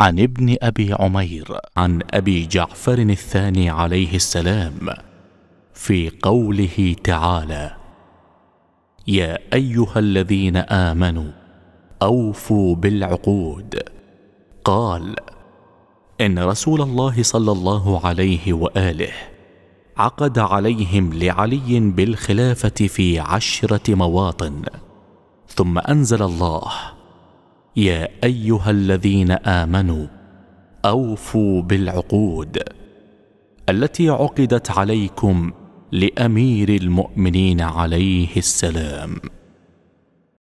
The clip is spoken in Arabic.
عن ابن ابي عمير عن ابي جعفر الثاني عليه السلام في قوله تعالى يا ايها الذين امنوا اوفوا بالعقود قال ان رسول الله صلى الله عليه واله عقد عليهم لعلي بالخلافه في عشره مواطن ثم انزل الله يا ايها الذين امنوا اوفوا بالعقود التي عقدت عليكم لامير المؤمنين عليه السلام